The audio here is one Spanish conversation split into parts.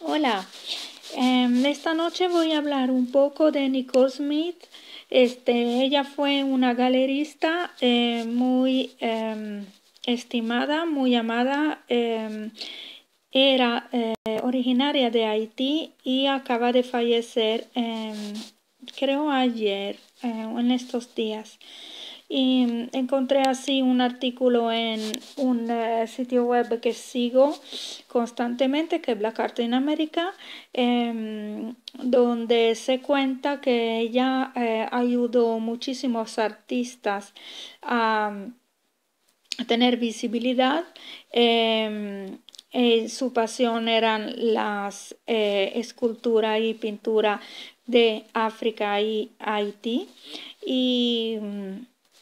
Hola, em, esta noche voy a hablar un poco de Nicole Smith. Este, ella fue una galerista eh, muy em, estimada, muy amada. Em, era eh, originaria de Haití y acaba de fallecer, creo ayer, eh, en estos días y mm, encontré así un artículo en un eh, sitio web que sigo constantemente que es Black Art in America em, donde se cuenta que ella eh, ayudó ayudó muchísimos artistas a, tener visibilidad em, eh, su pasión eran las escultura y pintura de África y Haití y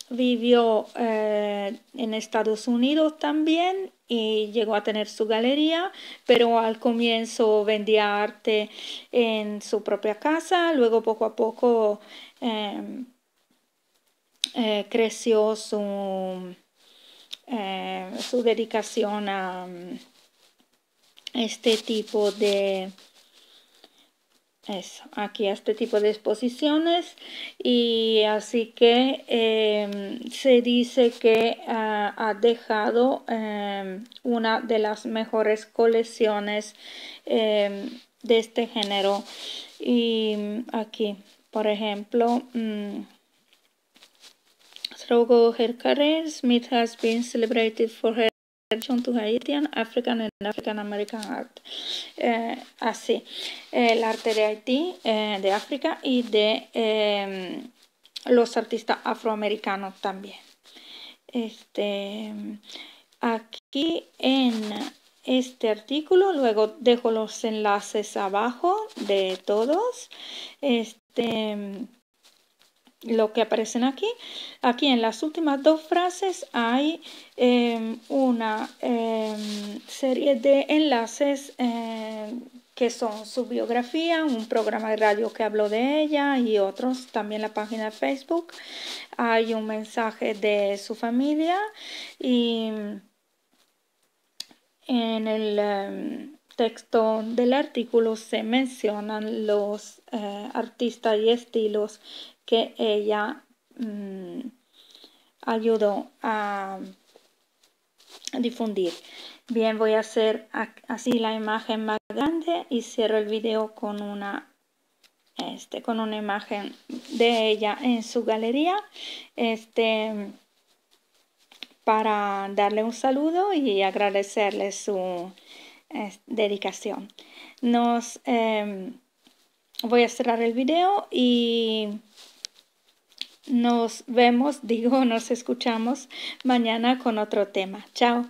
vivió eh, en Estados Unidos también y llegó a tener su galería, pero al comienzo vendía arte en su propia casa, luego poco a poco eh, eh, creció su, su dedicación a este tipo de eso, aquí este tipo de exposiciones y así que em, se dice que ah, ha dejado em, una de las mejores colecciones em, de este género y mm, aquí por ejemplo mm, Srogo Smith has been celebrated for her Haitian, African and African American art. Eh, así, el arte de Haití, eh, de África y de em, los artistas afroamericanos también. Este, aquí en este artículo, luego dejo los enlaces abajo de todos. Este lo que aparecen aquí. Aquí en las últimas dos frases hay em, una em, serie de enlaces em, que son su biografía, un programa de radio que habló de ella y otros, también la página de Facebook. Hay un mensaje de su familia y en el texto del artículo se mencionan los eh, artistas y estilos que ella mm, ayudó a difundir. Bien, voy a hacer así la imagen más grande y cierro el video con una este, con una imagen de ella en su galería este, para darle un saludo y agradecerle su dedicación. Nos em, voy a cerrar el video y nos vemos, digo, nos escuchamos mañana con otro tema. Chao.